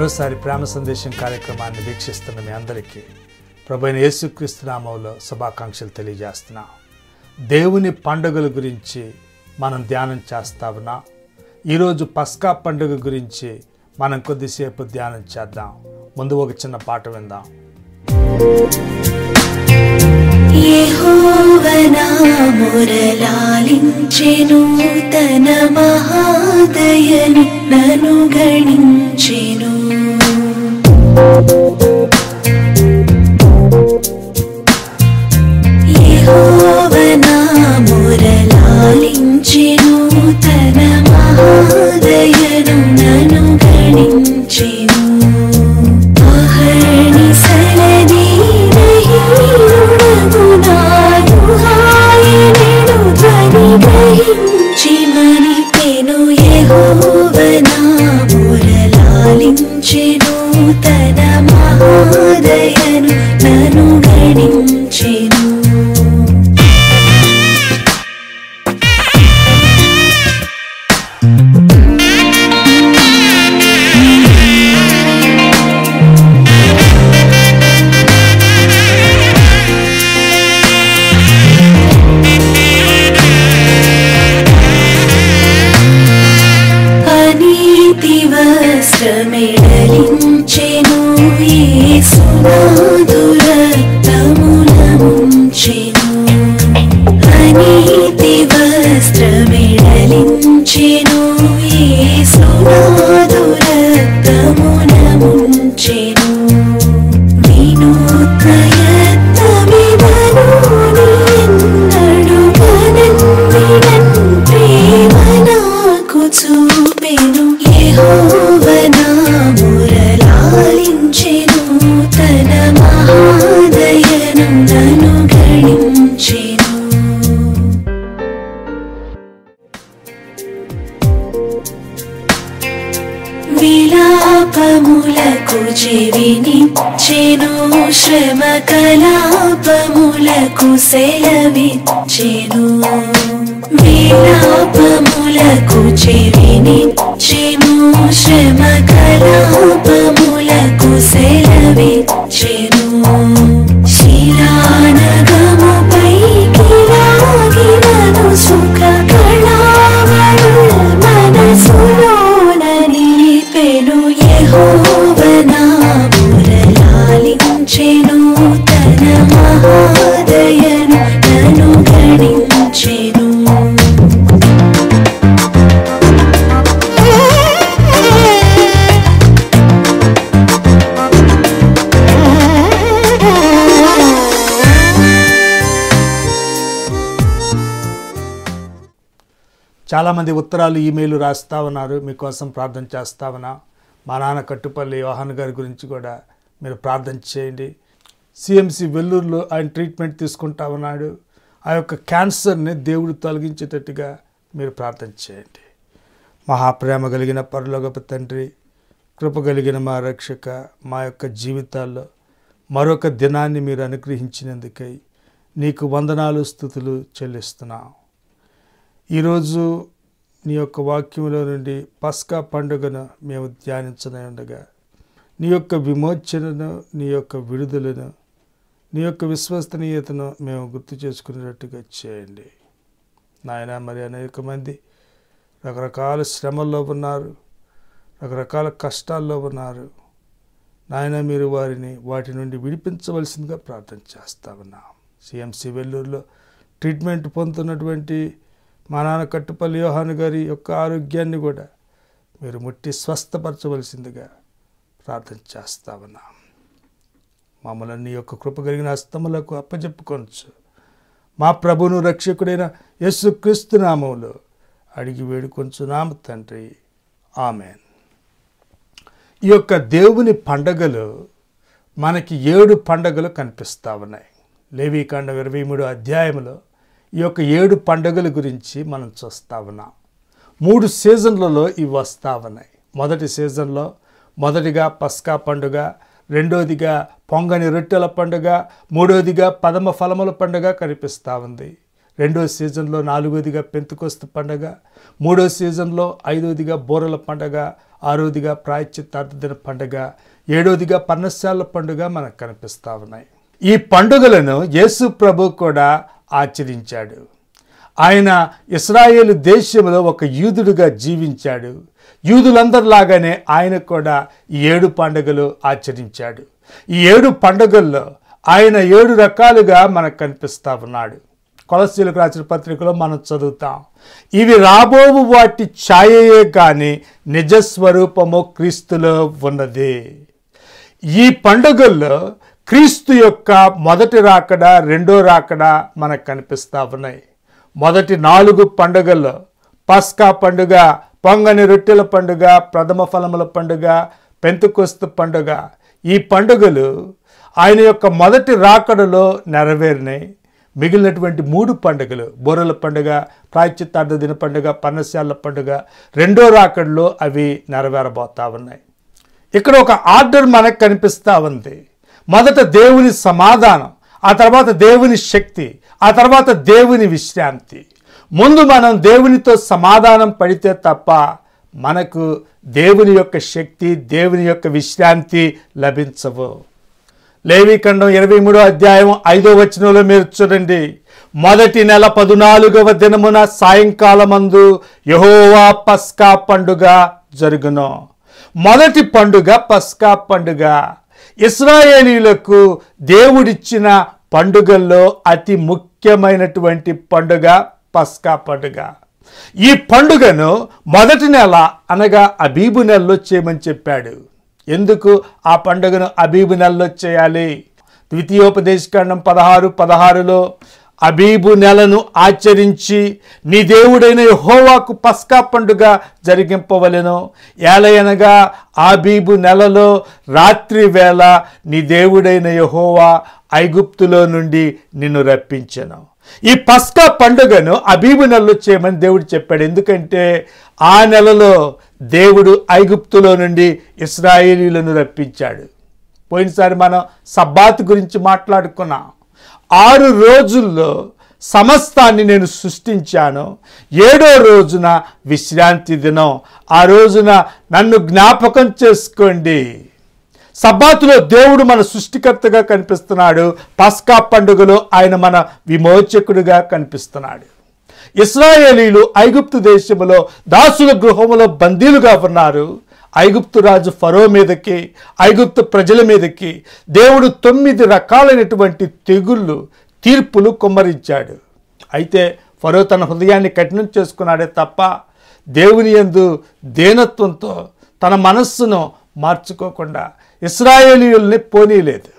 మరోసారి ప్రేమ సందేశం కార్యక్రమాన్ని వీక్షిస్తున్న మీ అందరికీ ప్రభైన యేసుక్రీస్తు నామంలో శుభాకాంక్షలు తెలియజేస్తున్నా దేవుని పండుగల గురించి మనం ధ్యానం చేస్తా ఉన్నా ఈరోజు పస్కా పండుగ గురించి మనం కొద్దిసేపు ధ్యానం చేద్దాం ముందు ఒక చిన్న పాట విందాం నూతన తన మహాదయను నను గణించెను ఫలించెను ఈ సునాదుర తముల चे विपलु चेनि श्रीमोष म చాలామంది ఉత్తరాలు ఈమెయిల్ రాస్తా ఉన్నారు మీకోసం ప్రార్థన చేస్తా ఉన్నా మా నాన్న కట్టుపల్లి వాహన్ గారి గురించి కూడా మీరు ప్రార్థన చేయండి సిఎంసి వెల్లూరులో ఆయన ట్రీట్మెంట్ తీసుకుంటా ఉన్నాడు ఆ యొక్క క్యాన్సర్ని దేవుడు తొలగించేటట్టుగా మీరు ప్రార్థన చేయండి మహాప్రేమ కలిగిన పరలోకప తండ్రి కృప కలిగిన మా రక్షక మా యొక్క జీవితాల్లో మరొక దినాన్ని మీరు అనుగ్రహించినందుకై నీకు వందనాలు స్థుతులు చెల్లిస్తున్నాం ఈరోజు నీ యొక్క వాక్యంలో నుండి పస్కా పండుగను మేము ధ్యానించనే ఉండగా నీ యొక్క విమోచనను నీ యొక్క విడుదలను నీ యొక్క విశ్వసనీయతను మేము గుర్తు చేసుకునేటట్టుగా చేయండి నాయన మరి అనేక మంది రకరకాల శ్రమల్లో ఉన్నారు రకరకాల కష్టాల్లో ఉన్నారు నాయన మీరు వారిని వాటి నుండి విడిపించవలసిందిగా ప్రార్థన చేస్తా ఉన్నాం సిఎంసి వెల్లూరులో ట్రీట్మెంట్ పొందుతున్నటువంటి మా నాన్న కట్టుపల్లి యోహాను గారి యొక్క ఆరోగ్యాన్ని కూడా మీరు ముట్టి స్వస్థపరచవలసిందిగా ప్రార్థన చేస్తామన్నా మమ్మల్ని యొక్క కృప కలిగిన అస్తమలకు అప్పచెప్పుకోవచ్చు మా ప్రభును రక్షకుడైన క్రీస్తు నామములు అడిగి వేడుకొంచున్నాం తండ్రి ఆమెన్ ఈ యొక్క దేవుని పండగలు మనకి ఏడు పండగలు కనిపిస్తూ ఉన్నాయి లేవీకాండం ఇరవై మూడు అధ్యాయంలో ఈ యొక్క ఏడు పండుగల గురించి మనం చూస్తా ఉన్నాం మూడు సీజన్లలో ఇవి వస్తా ఉన్నాయి మొదటి సీజన్లో మొదటిగా పస్కా పండుగ రెండోదిగా పొంగని రొట్టెల పండుగ మూడోదిగా పదమ ఫలముల పండుగ కనిపిస్తూ ఉంది రెండో సీజన్లో నాలుగోదిగా పెంతుకొస్తు పండుగ మూడో సీజన్లో ఐదోదిగా బోరల పండగ ఆరోదిగా ప్రాయశ్చిత్తార్థదిన పండుగ ఏడోదిగా పన్నశాల పండుగ మనకు కనిపిస్తూ ఉన్నాయి ఈ పండుగలను యేసు ప్రభు కూడా ఆచరించాడు ఆయన ఇస్రాయేలు దేశంలో ఒక యూదుడుగా జీవించాడు యూదులందరిలాగానే ఆయన కూడా ఏడు పండుగలు ఆచరించాడు ఈ ఏడు పండుగల్లో ఆయన ఏడు రకాలుగా మనకు కనిపిస్తా ఉన్నాడు కొలసీలకు రాసిన పత్రికలో మనం చదువుతాం ఇవి రాబోవు వాటి ఛాయయే కానీ నిజస్వరూపము క్రీస్తులో ఉన్నది ఈ పండుగల్లో క్రీస్తు యొక్క మొదటి రాకడ రెండో రాకడ మనకు కనిపిస్తూ ఉన్నాయి మొదటి నాలుగు పండుగల్లో పస్కా పండుగ పొంగని రొట్టెల పండుగ ప్రథమ ఫలముల పండుగ పెంతుకొస్తు పండుగ ఈ పండుగలు ఆయన యొక్క మొదటి రాకడలో నెరవేరినాయి మిగిలినటువంటి మూడు పండుగలు బొర్రెల పండుగ ప్రాచిత్తార్థ దిన పండుగ పన్నశాల పండుగ రెండో రాకడలో అవి నెరవేరబోతా ఉన్నాయి ఇక్కడ ఒక ఆర్డర్ మనకు కనిపిస్తూ ఉంది మొదట దేవుని సమాధానం ఆ తర్వాత దేవుని శక్తి ఆ తర్వాత దేవుని విశ్రాంతి ముందు మనం దేవునితో సమాధానం పడితే తప్ప మనకు దేవుని యొక్క శక్తి దేవుని యొక్క విశ్రాంతి లభించవు లేవీఖండం ఇరవై మూడో అధ్యాయం ఐదో వచనంలో మీరు చూడండి మొదటి నెల పదునాలుగవ దినమున సాయంకాలమందు యహోవా పస్కా పండుగ జరుగును మొదటి పండుగ పస్కా పండుగ ఇస్రాయేలీలకు దేవుడిచ్చిన పండుగల్లో అతి ముఖ్యమైనటువంటి పండుగ పస్కా పండుగ ఈ పండుగను మొదటి నెల అనగా అబీబు నెలలో చేయమని చెప్పాడు ఎందుకు ఆ పండుగను అబీబు నెలలో చేయాలి ద్వితీయోపదేశకాండం పదహారు పదహారులో అబీబు నెలను ఆచరించి నీ దేవుడైన యహోవాకు పస్కా పండుగ జరిగింపవలెను ఏలయనగా ఆబీబు నెలలో రాత్రి వేళ నీ దేవుడైన యహోవా ఐగుప్తులో నుండి నిన్ను రప్పించను ఈ పస్కా పండుగను అబీబు నెలలో చేయమని దేవుడు చెప్పాడు ఎందుకంటే ఆ నెలలో దేవుడు ఐగుప్తులో నుండి ఇస్రాయేలీలను రప్పించాడు పోయినసారి మనం సబ్బాత్ గురించి మాట్లాడుకున్నాం ఆరు రోజుల్లో సమస్తాన్ని నేను సృష్టించాను ఏడో రోజున విశ్రాంతి దినం ఆ రోజున నన్ను జ్ఞాపకం చేసుకోండి సబ్బాతులో దేవుడు మన సృష్టికర్తగా కనిపిస్తున్నాడు పస్కా పండుగలో ఆయన మన విమోచకుడిగా కనిపిస్తున్నాడు ఇస్రాయేలీలు ఐగుప్తు దేశంలో దాసుల గృహంలో బందీలుగా ఉన్నారు ఐగుప్తు రాజు ఫరో మీదకి ఐగుప్తు ప్రజల మీదకి దేవుడు తొమ్మిది రకాలైనటువంటి తెగుళ్ళు తీర్పులు కుమ్మరించాడు అయితే ఫరో తన హృదయాన్ని కఠినం చేసుకున్నాడే తప్ప దేవుని ఎందు దేనత్వంతో తన మనస్సును మార్చుకోకుండా ఇస్రాయేలీయుల్ని పోనీలేదు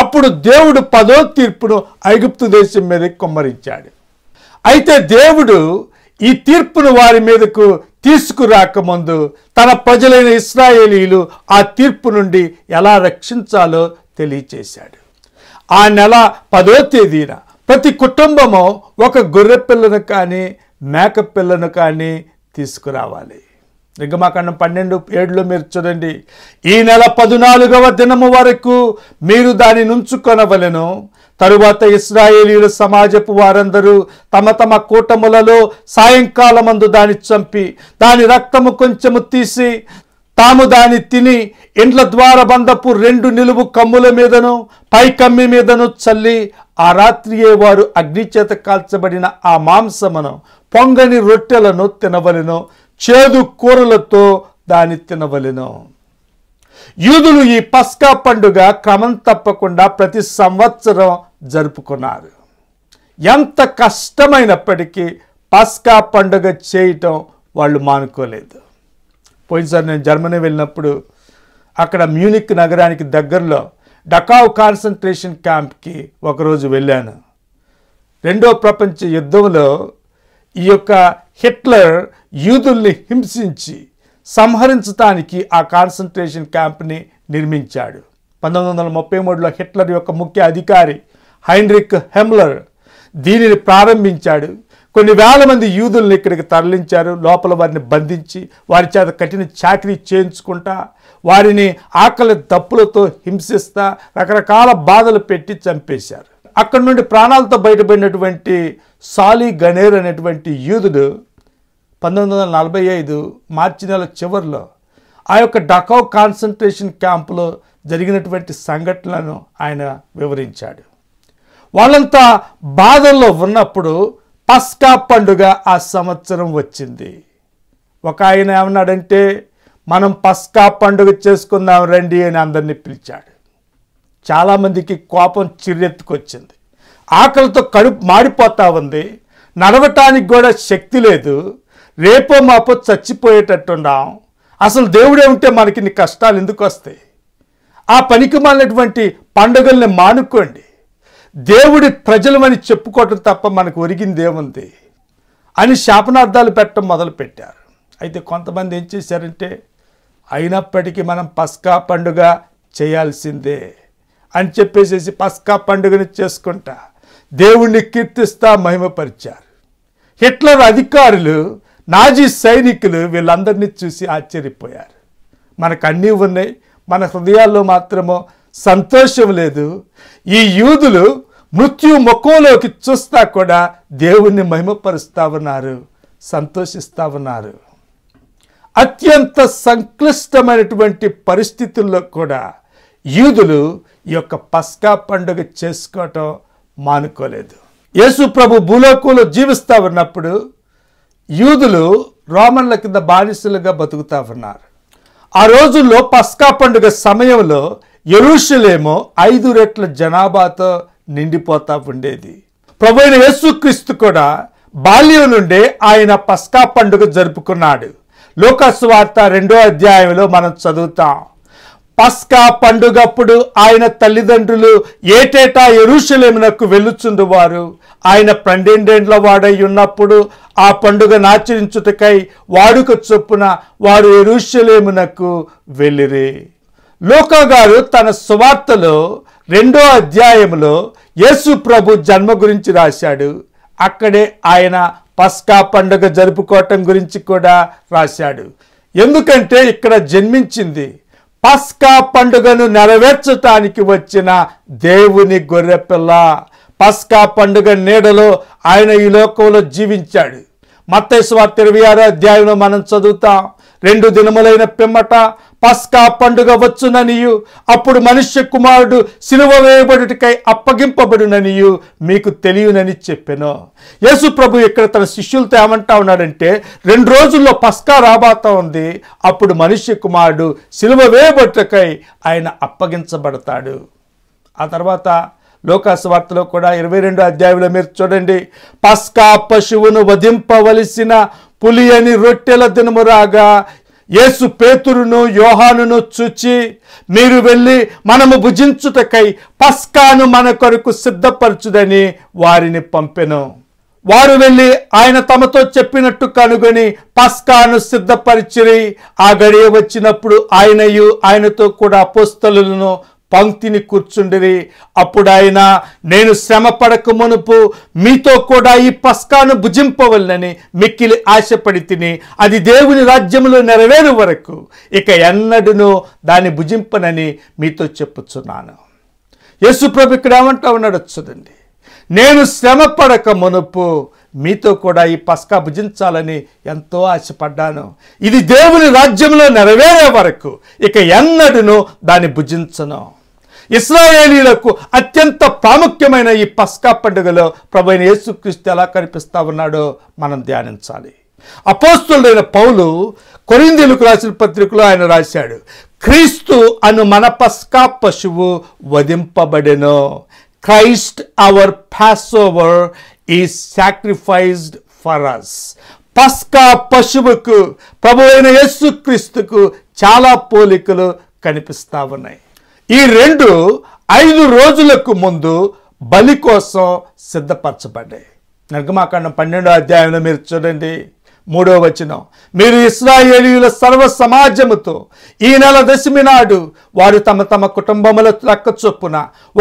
అప్పుడు దేవుడు పదో తీర్పును ఐగుప్తు దేశం మీద కుమ్మరించాడు అయితే దేవుడు ఈ తీర్పును వారి మీదకు తీసుకురాకముందు తన ప్రజలైన ఇస్రాయేలీలు ఆ తీర్పు నుండి ఎలా రక్షించాలో తెలియచేశాడు ఆ నెల పదో తేదీన ప్రతి కుటుంబము ఒక గొర్రె పిల్లను కానీ మేక పిల్లను కానీ తీసుకురావాలి నిగమాకాండం పన్నెండు ఏడులో మీరు చూడండి ఈ నెల పద్నాలుగవ దినము వరకు మీరు దాని నుంచుకొనవలను తరువాత ఇస్రాయేలీల సమాజపు వారందరూ తమ తమ కూటములలో సాయంకాలమందు దాన్ని చంపి దాని రక్తము కొంచెము తీసి తాము దాన్ని తిని ఇండ్ల ద్వార బంధపు రెండు నిలువు కమ్ముల మీదను పై కమ్మి మీదను చల్లి ఆ రాత్రియే వారు అగ్నిచేత కాల్చబడిన ఆ మాంసమును పొంగని రొట్టెలను తినవలను చేదు కూరలతో దాన్ని తినవలెను యూదులు ఈ పస్కా పండుగ క్రమం తప్పకుండా ప్రతి సంవత్సరం జరుపుకున్నారు ఎంత కష్టమైనప్పటికీ పస్కా పండుగ చేయటం వాళ్ళు మానుకోలేదు పోయినసారి నేను జర్మనీ వెళ్ళినప్పుడు అక్కడ మ్యూనిక్ నగరానికి దగ్గరలో డకావ్ కాన్సన్ట్రేషన్ క్యాంప్కి ఒకరోజు వెళ్ళాను రెండో ప్రపంచ యుద్ధంలో ఈ యొక్క హిట్లర్ యూదుల్ని హింసించి సంహరించటానికి ఆ కాన్సన్ట్రేషన్ క్యాంప్ని నిర్మించాడు పంతొమ్మిది వందల ముప్పై మూడులో హిట్లర్ యొక్క ముఖ్య అధికారి హైన్రిక్ హెమ్లర్ దీనిని ప్రారంభించాడు కొన్ని వేల మంది యూదుల్ని ఇక్కడికి తరలించారు లోపల వారిని బంధించి వారి చేత కఠిన చాకరీ చేయించుకుంటా వారిని ఆకలి దప్పులతో హింసిస్తా రకరకాల బాధలు పెట్టి చంపేశారు అక్కడి నుండి ప్రాణాలతో బయటపడినటువంటి సాలి గనేర్ అనేటువంటి యూదుడు పంతొమ్మిది వందల నలభై ఐదు మార్చి నెల చివరిలో ఆ యొక్క డకౌ కాన్సన్ట్రేషన్ క్యాంపులో జరిగినటువంటి సంఘటనలను ఆయన వివరించాడు వాళ్ళంతా బాధల్లో ఉన్నప్పుడు పస్కా పండుగ ఆ సంవత్సరం వచ్చింది ఒక ఆయన ఏమన్నాడంటే మనం పస్కా పండుగ చేసుకుందాం రండి అని అందరినీ పిలిచాడు చాలామందికి కోపం చిరెత్తుకొచ్చింది ఆకలితో కడుపు మాడిపోతా ఉంది నడవటానికి కూడా శక్తి లేదు రేపో మాపో చచ్చిపోయేటట్టున్నాం అసలు దేవుడే ఉంటే మనకి నీ కష్టాలు ఎందుకు వస్తాయి ఆ పనికి మాలినటువంటి పండుగల్ని మానుకోండి దేవుడి ప్రజలమని చెప్పుకోవటం తప్ప మనకు ఏముంది అని శాపనార్థాలు పెట్టడం మొదలుపెట్టారు అయితే కొంతమంది ఏం చేశారంటే అయినప్పటికీ మనం పస్కా పండుగ చేయాల్సిందే అని చెప్పేసేసి పస్కా పండుగను చేసుకుంటా దేవుణ్ణి కీర్తిస్తా మహిమపరిచారు హిట్లర్ అధికారులు నాజీ సైనికులు వీళ్ళందరినీ చూసి ఆశ్చర్యపోయారు మనకు అన్నీ ఉన్నాయి మన హృదయాల్లో మాత్రము సంతోషం లేదు ఈ యూదులు మృత్యు ముఖంలోకి చూస్తా కూడా దేవుణ్ణి మహిమపరుస్తా ఉన్నారు సంతోషిస్తా ఉన్నారు అత్యంత సంక్లిష్టమైనటువంటి పరిస్థితుల్లో కూడా యూదులు ఈ యొక్క పస్కా పండుగ చేసుకోవటం మానుకోలేదు యేసు ప్రభు భూలోకంలో జీవిస్తూ ఉన్నప్పుడు యూదులు రోమన్ల కింద బానిసలుగా బతుకుతా ఉన్నారు ఆ రోజుల్లో పస్కా పండుగ సమయంలో ఎరుషులేమో ఐదు రెట్ల జనాభాతో నిండిపోతా ఉండేది ప్రభు అయిన యేసుక్రీస్తు కూడా బాల్యం నుండే ఆయన పస్కా పండుగ జరుపుకున్నాడు లోకస్వార్త రెండో అధ్యాయంలో మనం చదువుతాం పస్కా పండుగప్పుడు ఆయన తల్లిదండ్రులు ఏటేటా ఎరుషలేమునకు వెళ్ళుచుండువారు ఆయన పన్నెండేండ్ల వాడై ఉన్నప్పుడు ఆ పండుగను ఆచరించుటకై వాడుక చొప్పున వారు ఎరుషలేమునకు వెళ్ళిరి లోకా గారు తన సువార్తలో రెండో అధ్యాయంలో యేసు ప్రభు జన్మ గురించి రాశాడు అక్కడే ఆయన పస్కా పండుగ జరుపుకోవటం గురించి కూడా రాశాడు ఎందుకంటే ఇక్కడ జన్మించింది పస్కా పండుగను నెరవేర్చటానికి వచ్చిన దేవుని గొర్రెపిల్ల పస్కా పండుగ నీడలో ఆయన ఈ లోకంలో జీవించాడు మత్తేశ్వర ఇరవై ఆరో అధ్యాయంలో మనం చదువుతాం రెండు దినములైన పిమ్మట పస్కా పండుగ వచ్చుననియు అప్పుడు మనుష్య కుమారుడు సిలువ వేయబడుటకై అప్పగింపబడుననియు మీకు తెలియనని చెప్పాను యేసు ప్రభు ఇక్కడ తన శిష్యులతో ఏమంటా ఉన్నాడంటే రెండు రోజుల్లో పస్కా రాబోతా ఉంది అప్పుడు మనుష్య కుమారుడు సిలువ వేయబడుటకై ఆయన అప్పగించబడతాడు ఆ తర్వాత లోకాసు వార్తలో కూడా ఇరవై రెండు అధ్యాయులు మీరు చూడండి పస్కా పశువును వధింపవలసిన అని రొట్టెల దినము రాగా యేసు పేతురును యోహానును చూచి మీరు వెళ్ళి మనము భుజించుటకై పస్కాను మన కొరకు సిద్ధపరచుదని వారిని పంపెను వారు వెళ్ళి ఆయన తమతో చెప్పినట్టు కనుగొని పస్కాను సిద్ధపరిచిరి ఆ గడియ వచ్చినప్పుడు ఆయనయు ఆయనతో కూడా పుస్తలను పంక్తిని కూర్చుండిరి అప్పుడాయన నేను శ్రమ పడక మునుపు మీతో కూడా ఈ పస్కాను భుజింపవల్లని మిక్కిలి ఆశపడి తిని అది దేవుని రాజ్యంలో నెరవేరు వరకు ఇక ఎన్నడూనూ దాన్ని భుజింపనని మీతో చెప్పుచున్నాను యేసుప్రభు ఇక్కడ ఏమంటా ఉన్నాడు చూడండి నేను శ్రమ పడక మునుపు మీతో కూడా ఈ పస్కా భుజించాలని ఎంతో ఆశపడ్డాను ఇది దేవుని రాజ్యంలో నెరవేరే వరకు ఇక ఎన్నడూనూ దాన్ని భుజించను ఇస్రాయేలీలకు అత్యంత ప్రాముఖ్యమైన ఈ పస్కా పండుగలో ప్రభైన యేసుక్రీస్తు ఎలా కనిపిస్తా ఉన్నాడో మనం ధ్యానించాలి అపోస్తులైన పౌలు కొరిందీలకు రాసిన పత్రికలో ఆయన రాశాడు క్రీస్తు అను మన పస్కా పశువు వధింపబడెను Christ our Passover is sacrificed for us పస్కా పశువుకు ప్రభు అయిన యేసుక్రీస్తుకు చాలా పోలికలు కనిపిస్తా ఉన్నాయి ఈ రెండు ఐదు రోజులకు ముందు బలి కోసం సిద్ధపరచబడ్డాయి నిర్గమాకాండం పన్నెండో అధ్యాయంలో మీరు చూడండి మూడో వచనం మీరు ఇస్రాయేలీల సర్వ సమాజముతో ఈ నెల దశమి నాడు వారు తమ తమ కుటుంబముల లెక్క చొప్పున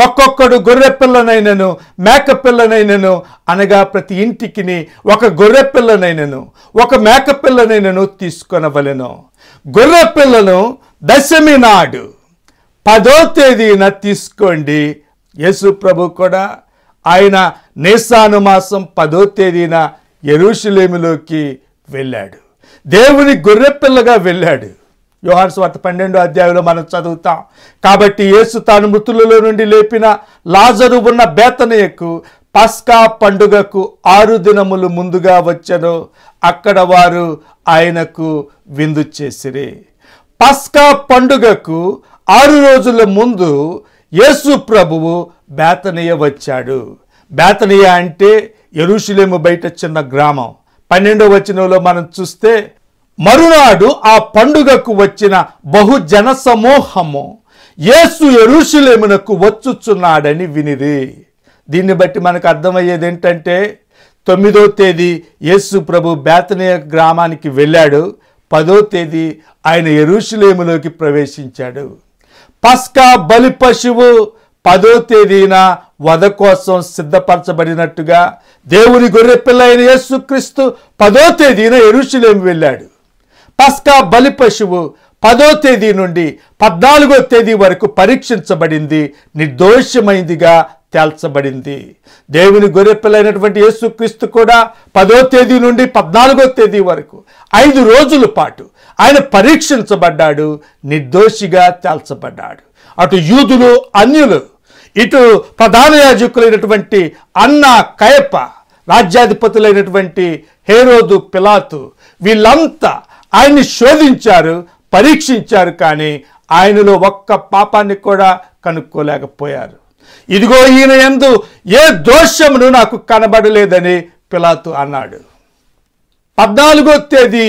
ఒక్కొక్కడు గొర్రె పిల్లనైనను మేక పిల్లనైనను అనగా ప్రతి ఇంటికి ఒక గొర్రె పిల్లనైనను ఒక మేక పిల్లనైనను తీసుకొనవలెను గొర్రె పిల్లను దశమి నాడు పదో తేదీన తీసుకోండి యేసు ప్రభు కూడా ఆయన నేసాను మాసం పదో తేదీన ఎరుషులేములోకి వెళ్ళాడు దేవుని గొర్రెపిల్లగా వెళ్ళాడు యోహాన్ స్వార్త పన్నెండో అధ్యాయంలో మనం చదువుతాం కాబట్టి యేసు తాను మృతులలో నుండి లేపిన లాజరు ఉన్న బేతనయకు పస్కా పండుగకు ఆరు దినములు ముందుగా వచ్చను అక్కడ వారు ఆయనకు విందు చేసిరి పస్కా పండుగకు ఆరు రోజుల ముందు యేసు ప్రభువు బేతనీయ వచ్చాడు బేతనీయ అంటే ఎరుషులేము బయట చిన్న గ్రామం పన్నెండవ వచనంలో మనం చూస్తే మరునాడు ఆ పండుగకు వచ్చిన బహుజన సమూహము యేసు ఎరుషులేమునకు వచ్చుచున్నాడని వినిది దీన్ని బట్టి మనకు అర్థమయ్యేది ఏంటంటే తొమ్మిదో తేదీ యేసు ప్రభు బేతనీయ గ్రామానికి వెళ్ళాడు పదో తేదీ ఆయన ఎరుషులేములోకి ప్రవేశించాడు పస్కా బలి పశువు పదో తేదీన వధ కోసం సిద్ధపరచబడినట్టుగా దేవుని అయిన యేసుక్రీస్తు పదో తేదీన ఎరుషులేమి వెళ్ళాడు పస్కా బలి పశువు పదో తేదీ నుండి పద్నాలుగో తేదీ వరకు పరీక్షించబడింది నిర్దోషమైందిగా తేల్చబడింది దేవుని గొర్రెపిల్లైనటువంటి యేసుక్రీస్తు కూడా పదో తేదీ నుండి పద్నాలుగో తేదీ వరకు ఐదు రోజుల పాటు ఆయన పరీక్షించబడ్డాడు నిర్దోషిగా తేల్చబడ్డాడు అటు యూదులు అన్యులు ఇటు ప్రధాన యాజకులైనటువంటి అన్న కయప రాజ్యాధిపతులైనటువంటి హేరోదు పిలాతు వీళ్ళంతా ఆయన్ని శోధించారు పరీక్షించారు కానీ ఆయనలో ఒక్క పాపాన్ని కూడా కనుక్కోలేకపోయారు ఇదిగో ఈయన ఎందు ఏ దోషమును నాకు కనబడలేదని పిలాతు అన్నాడు పద్నాలుగో తేదీ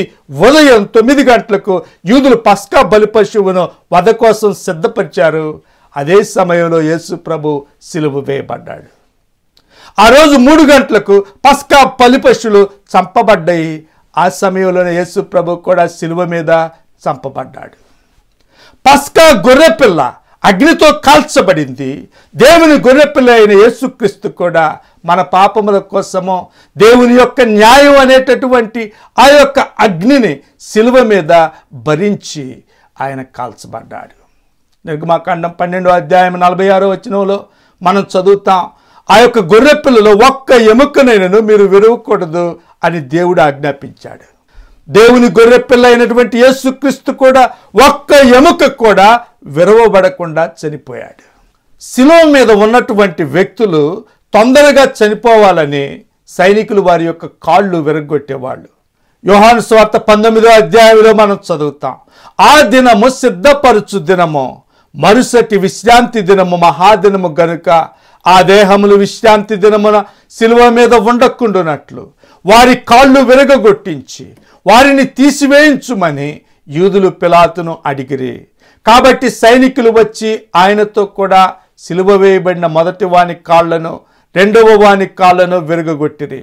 ఉదయం తొమ్మిది గంటలకు యూదులు పస్కా బలి పశువును వధ కోసం సిద్ధపరిచారు అదే సమయంలో యేసు ప్రభు సిలువు వేయబడ్డాడు ఆ రోజు మూడు గంటలకు పస్కా పశువులు చంపబడ్డాయి ఆ సమయంలోనే యేసు ప్రభు కూడా సిలువ మీద చంపబడ్డాడు పస్కా గొర్రెపిల్ల అగ్నితో కాల్చబడింది దేవుని గొర్రెపిల్ల అయిన యేసుక్రీస్తు కూడా మన పాపముల కోసము దేవుని యొక్క న్యాయం అనేటటువంటి ఆ యొక్క అగ్నిని శిలువ మీద భరించి ఆయన కాల్చబడ్డాడు నిర్గమాకాండం పన్నెండో అధ్యాయం నలభై ఆరో వచనంలో మనం చదువుతాం ఆ యొక్క గొర్రెపిల్లలో ఒక్క ఎముకనైనను మీరు విరవకూడదు అని దేవుడు ఆజ్ఞాపించాడు దేవుని గొర్రెపిల్ల అయినటువంటి యేసుక్రీస్తు కూడా ఒక్క ఎముక కూడా విరవబడకుండా చనిపోయాడు శిలో మీద ఉన్నటువంటి వ్యక్తులు తొందరగా చనిపోవాలని సైనికులు వారి యొక్క కాళ్ళు విరగొట్టేవాళ్ళు యోహాను స్వార్త పంతొమ్మిదో అధ్యాయంలో మనం చదువుతాం ఆ దినము సిద్ధపరచు దినము మరుసటి విశ్రాంతి దినము మహాదినము గనుక ఆ దేహములు విశ్రాంతి దినమున శిలువ మీద ఉండకుండునట్లు వారి కాళ్ళు విరగగొట్టించి వారిని తీసివేయించుమని యూదులు పిలాతును అడిగిరి కాబట్టి సైనికులు వచ్చి ఆయనతో కూడా సిలువ వేయబడిన మొదటి వాని కాళ్లను రెండవ వాని కాళ్లను విరగగొట్టిరి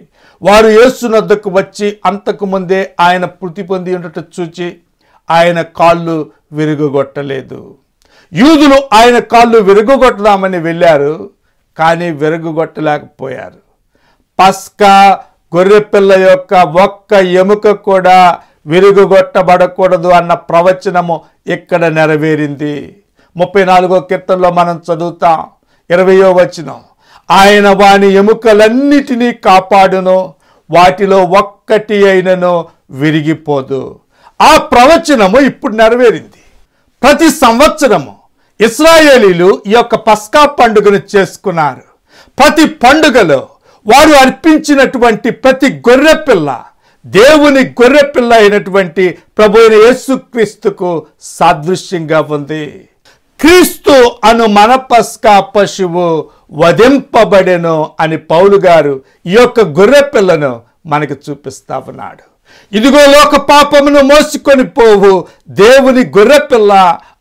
వారు యేసునద్దకు వచ్చి అంతకుముందే ఆయన పృతి పొంది ఉండటం చూచి ఆయన కాళ్ళు విరగొట్టలేదు యూదులు ఆయన కాళ్ళు విరగొట్టదామని వెళ్ళారు కానీ విరగొట్టలేకపోయారు పస్కా గొర్రెపిల్ల యొక్క ఒక్క ఎముక కూడా విరుగుగొట్టబడకూడదు అన్న ప్రవచనము ఇక్కడ నెరవేరింది ముప్పై నాలుగో కీర్తనలో మనం చదువుతాం ఇరవయో వచనం ఆయన వాని ఎముకలన్నిటినీ కాపాడును వాటిలో ఒక్కటి అయినను విరిగిపోదు ఆ ప్రవచనము ఇప్పుడు నెరవేరింది ప్రతి సంవత్సరము ఇస్రాయేలీలు ఈ యొక్క పస్కా పండుగను చేసుకున్నారు ప్రతి పండుగలో వారు అర్పించినటువంటి ప్రతి గొర్రెపిల్ల దేవుని గొర్రెపిల్ల అయినటువంటి ప్రభు అయిన యేసుక్రీస్తుకు సాదృశ్యంగా ఉంది క్రీస్తు అను పస్కా పశువు వధింపబడెను అని పౌలు గారు ఈ యొక్క గొర్రెపిల్లను మనకు చూపిస్తా ఉన్నాడు ఇదిగో లోక పాపమును మోసుకొని పోవు దేవుని గొర్రెపిల్ల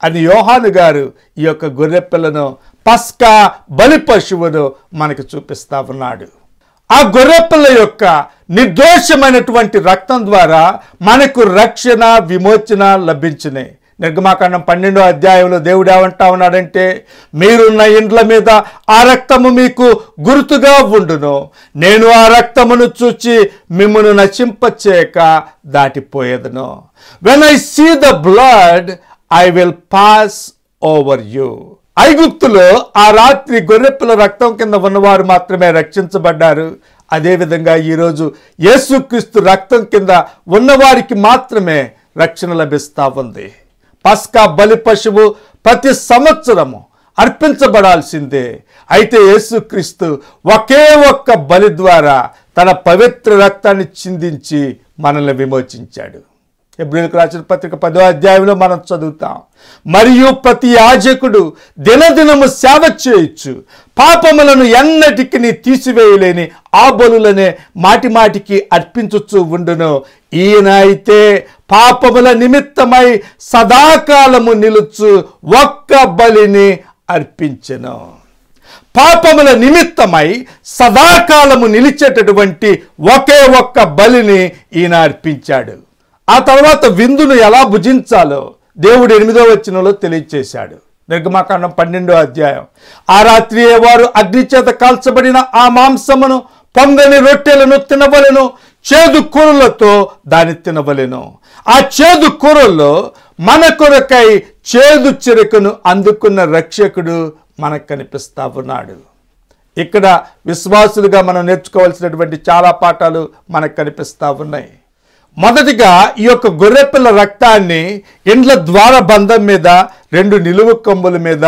అని యోహాను గారు ఈ యొక్క గొర్రెపిల్లను పస్కా బలి పశువును మనకు చూపిస్తా ఉన్నాడు ఆ గొర్రెపిల్ల యొక్క నిర్దోషమైనటువంటి రక్తం ద్వారా మనకు రక్షణ విమోచన లభించినాయి నిర్గమాకాండం పన్నెండో అధ్యాయంలో దేవుడు ఏమంటా ఉన్నాడంటే మీరున్న ఇండ్ల మీద ఆ రక్తము మీకు గుర్తుగా ఉండును నేను ఆ రక్తమును చూచి మిమ్మను నశింపచేయక దాటిపోయేదను when I see the blood I will pass over you ఐగుప్తులో ఆ రాత్రి గొర్రెపిల్ల రక్తం కింద ఉన్నవారు మాత్రమే రక్షించబడ్డారు అదేవిధంగా ఈరోజు యేసుక్రీస్తు రక్తం కింద ఉన్నవారికి మాత్రమే రక్షణ లభిస్తూ ఉంది పస్కా బలి పశువు ప్రతి సంవత్సరము అర్పించబడాల్సిందే అయితే యేసుక్రీస్తు ఒకే ఒక్క బలి ద్వారా తన పవిత్ర రక్తాన్ని చిందించి మనల్ని విమోచించాడు ఎబ్రిల్కి రాసిన పత్రిక పదో అధ్యాయంలో మనం చదువుతాం మరియు ప్రతి యాజకుడు దినదినము సేవ చేయొచ్చు పాపములను ఎన్నటికి తీసివేయలేని ఆ బలులనే మాటిమాటికి అర్పించవచ్చు ఉండును ఈయన అయితే పాపముల నిమిత్తమై సదాకాలము నిలుచు ఒక్క బలిని అర్పించను పాపముల నిమిత్తమై సదాకాలము నిలిచేటటువంటి ఒకే ఒక్క బలిని ఈయన అర్పించాడు ఆ తర్వాత విందును ఎలా భుజించాలో దేవుడు ఎనిమిదో వచ్చినలో తెలియచేశాడు నిర్గమాకాండం పన్నెండో అధ్యాయం ఆ రాత్రి వారు అగ్నిచేత కాల్చబడిన ఆ మాంసమును పొంగని రొట్టెలను తినవలను చేదు కూరలతో దాన్ని తినవలను ఆ చేదు కూరల్లో మన కొరకై చేదు చిరుకును అందుకున్న రక్షకుడు మనకు కనిపిస్తా ఉన్నాడు ఇక్కడ విశ్వాసులుగా మనం నేర్చుకోవాల్సినటువంటి చాలా పాఠాలు మనకు కనిపిస్తూ ఉన్నాయి మొదటిగా ఈ యొక్క గొర్రెపిల్ల రక్తాన్ని ఇండ్ల ద్వార బంధం మీద రెండు నిలువు కొమ్ముల మీద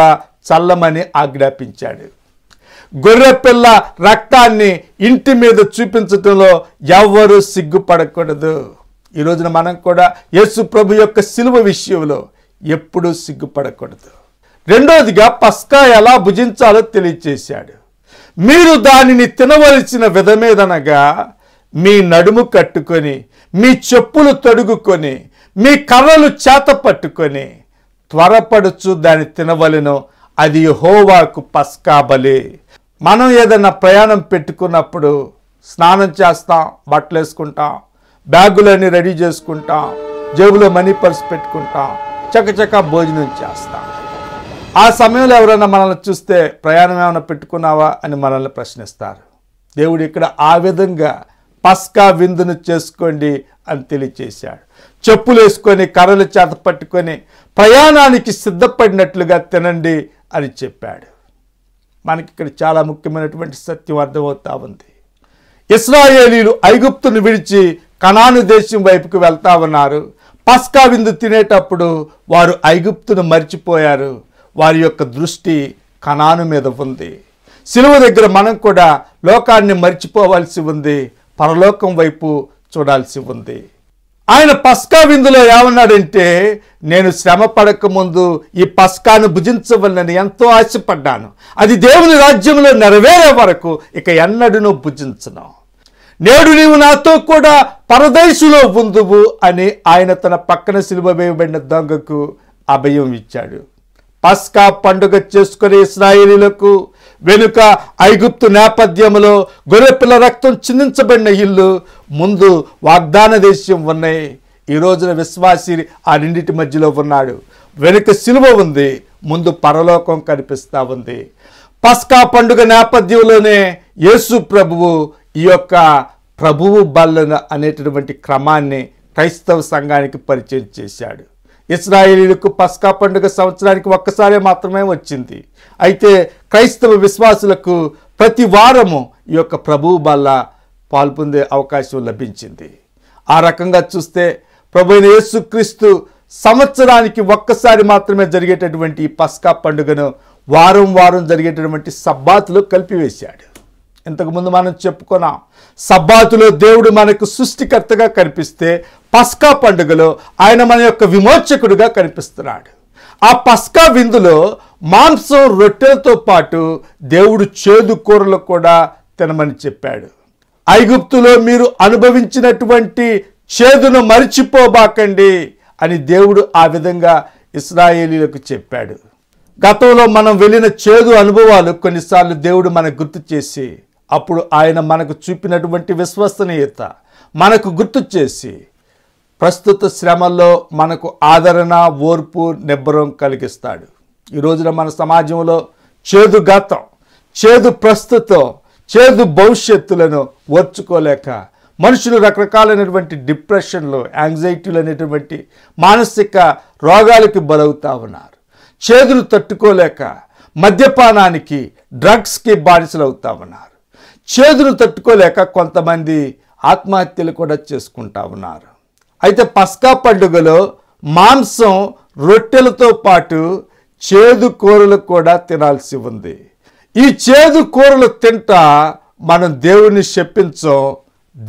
చల్లమని ఆజ్ఞాపించాడు గొర్రెపిల్ల రక్తాన్ని ఇంటి మీద చూపించటంలో ఎవ్వరూ సిగ్గుపడకూడదు ఈ రోజున మనం కూడా యేసు ప్రభు యొక్క సిలువ విషయంలో ఎప్పుడూ సిగ్గుపడకూడదు రెండోదిగా పస్కా ఎలా భుజించాలో తెలియచేశాడు మీరు దానిని తినవలసిన విధమేదనగా మీ నడుము కట్టుకొని మీ చెప్పులు తొడుగుకొని మీ కర్రలు చేత పట్టుకొని త్వరపడుచు దాన్ని తినవలను అది హోవాకు పస్కాబలి మనం ఏదైనా ప్రయాణం పెట్టుకున్నప్పుడు స్నానం చేస్తాం బట్టలు వేసుకుంటాం బ్యాగులన్నీ రెడీ చేసుకుంటాం జేబులో మనీ పర్స్ పెట్టుకుంటాం చకచక భోజనం చేస్తాం ఆ సమయంలో ఎవరైనా మనల్ని చూస్తే ప్రయాణం ఏమైనా పెట్టుకున్నావా అని మనల్ని ప్రశ్నిస్తారు దేవుడు ఇక్కడ ఆ విధంగా పస్కా విందును చేసుకోండి అని తెలియచేశాడు చెప్పులు వేసుకొని కర్రలు చేత పట్టుకొని ప్రయాణానికి సిద్ధపడినట్లుగా తినండి అని చెప్పాడు మనకి ఇక్కడ చాలా ముఖ్యమైనటువంటి సత్యం అర్థమవుతా ఉంది ఇస్రాయేలీలు ఐగుప్తును విడిచి కణాను దేశం వైపుకు వెళ్తా ఉన్నారు పస్కా విందు తినేటప్పుడు వారు ఐగుప్తును మర్చిపోయారు వారి యొక్క దృష్టి కణాను మీద ఉంది సిలువ దగ్గర మనం కూడా లోకాన్ని మర్చిపోవాల్సి ఉంది పరలోకం వైపు చూడాల్సి ఉంది ఆయన పస్కా విందులో ఏమన్నాడంటే నేను శ్రమ పడకముందు ఈ పస్కాను భుజించవల్లని ఎంతో ఆశపడ్డాను అది దేవుని రాజ్యంలో నెరవేరే వరకు ఇక ఎన్నడూ భుజించను నేడు నీవు నాతో కూడా పరదేశులో ఉందువు అని ఆయన తన పక్కన సిలువ వేయబడిన దొంగకు అభయం ఇచ్చాడు పస్కా పండుగ చేసుకునే ఇస్రాయేలీలకు వెనుక ఐగుప్తు నేపథ్యంలో గొర్రెపిల్ల రక్తం చిందించబడిన ఇల్లు ముందు వాగ్దాన దేశం ఉన్నాయి ఈ రోజున విశ్వాసి ఆ రెండింటి మధ్యలో ఉన్నాడు వెనుక సిలువ ఉంది ముందు పరలోకం కనిపిస్తూ ఉంది పస్కా పండుగ నేపథ్యంలోనే యేసు ప్రభువు ఈ యొక్క ప్రభువు బల్లన అనేటటువంటి క్రమాన్ని క్రైస్తవ సంఘానికి పరిచయం చేశాడు ఇస్రాయేలీలకు పస్కా పండుగ సంవత్సరానికి ఒక్కసారే మాత్రమే వచ్చింది అయితే క్రైస్తవ విశ్వాసులకు ప్రతి వారము ఈ యొక్క ప్రభువు వల్ల పాల్పొందే అవకాశం లభించింది ఆ రకంగా చూస్తే ప్రభు యేసుక్రీస్తు సంవత్సరానికి ఒక్కసారి మాత్రమే జరిగేటటువంటి పస్కా పండుగను వారం వారం జరిగేటటువంటి సబ్బాతులు కలిపివేశాడు ఇంతకుముందు మనం చెప్పుకున్నాం సబ్బాతులో దేవుడు మనకు సృష్టికర్తగా కనిపిస్తే పస్కా పండుగలో ఆయన మన యొక్క విమోచకుడుగా కనిపిస్తున్నాడు ఆ పస్కా విందులో మాంసం రొట్టెలతో పాటు దేవుడు చేదు కూరలు కూడా తినమని చెప్పాడు ఐగుప్తులో మీరు అనుభవించినటువంటి చేదును మరిచిపోబాకండి అని దేవుడు ఆ విధంగా ఇస్రాయేలీలకు చెప్పాడు గతంలో మనం వెళ్ళిన చేదు అనుభవాలు కొన్నిసార్లు దేవుడు మనకు గుర్తు చేసి అప్పుడు ఆయన మనకు చూపినటువంటి విశ్వసనీయత మనకు గుర్తు చేసి ప్రస్తుత శ్రమల్లో మనకు ఆదరణ ఓర్పు నిబ్బరం కలిగిస్తాడు ఈ రోజున మన సమాజంలో చేదు గతం చేదు ప్రస్తుతం చేదు భవిష్యత్తులను ఓర్చుకోలేక మనుషులు రకరకాలైనటువంటి డిప్రెషన్లు యాంగ్జైటీలు అనేటువంటి మానసిక రోగాలకి బలవుతూ ఉన్నారు చేదులు తట్టుకోలేక మద్యపానానికి డ్రగ్స్కి అవుతూ ఉన్నారు చేదులు తట్టుకోలేక కొంతమంది ఆత్మహత్యలు కూడా చేసుకుంటా ఉన్నారు అయితే పస్కా పండుగలో మాంసం రొట్టెలతో పాటు చేదు కూరలు కూడా తినాల్సి ఉంది ఈ చేదు కూరలు తింటా మనం దేవుణ్ణి చెప్పించం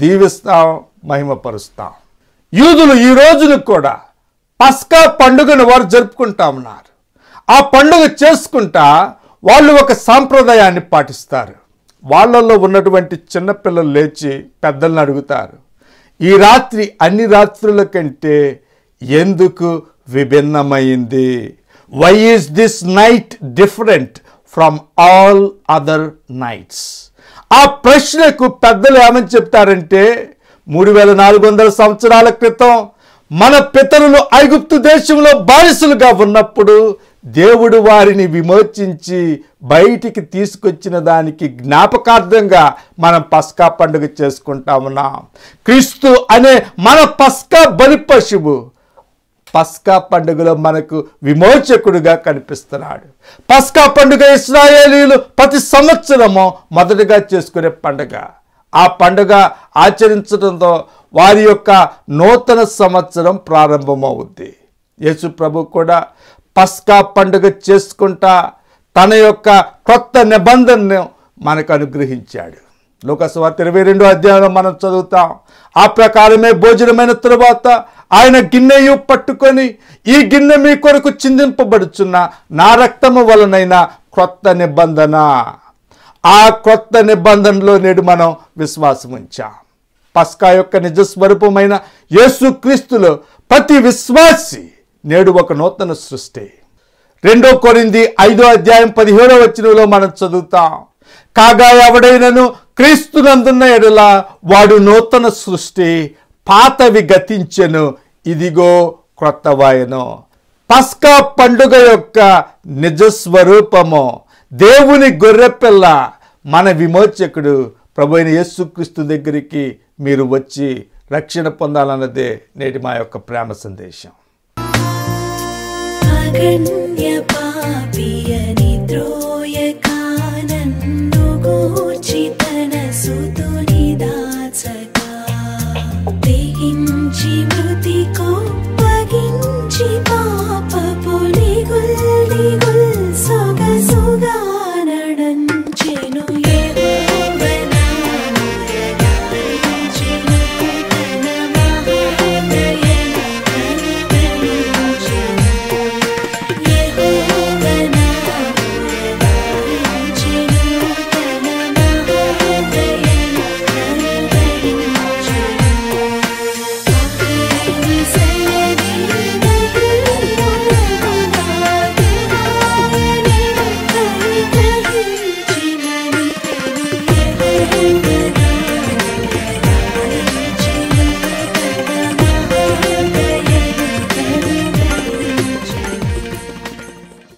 దీవిస్తాం మహిమపరుస్తాం యూదులు ఈ రోజును కూడా పస్కా పండుగను వారు జరుపుకుంటా ఉన్నారు ఆ పండుగ చేసుకుంటా వాళ్ళు ఒక సాంప్రదాయాన్ని పాటిస్తారు వాళ్ళల్లో ఉన్నటువంటి చిన్నపిల్లలు లేచి పెద్దలను అడుగుతారు ఈ రాత్రి అన్ని రాత్రుల కంటే ఎందుకు విభిన్నమైంది why is this night different from all other nights ఆ ప్రశ్నకు పెద్దలు ఏమని చెప్తారంటే మూడు వేల నాలుగు వందల సంవత్సరాల క్రితం మన పితరులు ఐగుప్తు దేశంలో బానిసలుగా ఉన్నప్పుడు దేవుడు వారిని విమోచించి బయటికి తీసుకొచ్చిన దానికి జ్ఞాపకార్థంగా మనం పస్కా పండుగ చేసుకుంటా ఉన్నాం క్రీస్తు అనే మన పస్కా బలి పశువు పస్కా పండుగలో మనకు విమోచకుడుగా కనిపిస్తున్నాడు పస్కా పండుగ ఇస్రాయేలీలు ప్రతి సంవత్సరము మొదటిగా చేసుకునే పండుగ ఆ పండుగ ఆచరించడంతో వారి యొక్క నూతన సంవత్సరం ప్రారంభమవుద్ది యేసు ప్రభు కూడా పస్కా పండుగ చేసుకుంటా తన యొక్క కొత్త నిబంధనను మనకు అనుగ్రహించాడు లోకసభ ఇరవై రెండో అధ్యాయంలో మనం చదువుతాం ఆ ప్రకారమే భోజనమైన తరువాత ఆయన గిన్నెయు పట్టుకొని ఈ గిన్నె మీ కొరకు చిందింపబడుచున్న నా రక్తము వలనైన క్రొత్త నిబంధన ఆ క్రొత్త నిబంధనలో నేడు మనం విశ్వాసం ఉంచాం పస్కా యొక్క నిజస్వరూపమైన యేసుక్రీస్తులో ప్రతి విశ్వాసి నేడు ఒక నూతన సృష్టి రెండో కొరింది ఐదో అధ్యాయం పదిహేడో వచ్చినలో మనం చదువుతాం కాగా ఎవడైనను క్రీస్తునందున్న ఎడల వాడు నూతన సృష్టి పాతవి గతించెను ఇదిగో క్రొత్తవాయను పస్కా పండుగ యొక్క నిజస్వరూపము దేవుని గొర్రెపిల్ల మన విమోచకుడు ప్రభు అయిన యేసుక్రీస్తు దగ్గరికి మీరు వచ్చి రక్షణ పొందాలన్నదే నేటి మా యొక్క ప్రేమ సందేశం